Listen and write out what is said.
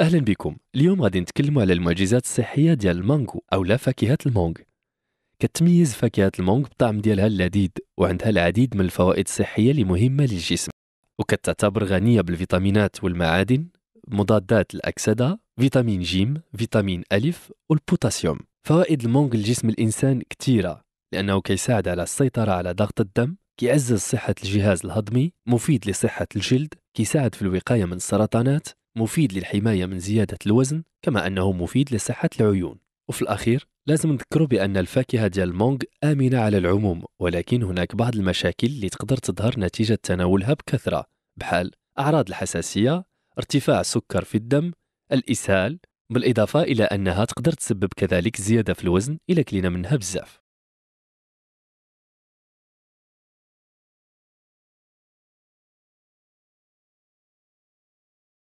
اهلا بكم اليوم غادي نتكلموا على المعجزات الصحيه ديال او اولا فاكهه المانج كتميز فاكهه المانج بطعم ديالها اللذيذ وعندها العديد من الفوائد الصحيه اللي مهمه للجسم وكتعتبر غنيه بالفيتامينات والمعادن مضادات الاكسده فيتامين جيم فيتامين الف والبوتاسيوم فوائد المانج لجسم الانسان كثيره لانه كيساعد على السيطره على ضغط الدم كيعزز صحة الجهاز الهضمي مفيد لصحة الجلد كيساعد في الوقاية من السرطانات مفيد للحماية من زيادة الوزن كما أنه مفيد لصحة العيون وفي الأخير لازم نذكروا بأن الفاكهة ديال المونغ آمنة على العموم ولكن هناك بعض المشاكل اللي تقدر تظهر نتيجة تناولها بكثرة بحال أعراض الحساسية ارتفاع السكر في الدم الإسهال بالإضافة إلى أنها تقدر تسبب كذلك زيادة في الوزن إلى كلينا منها بزاف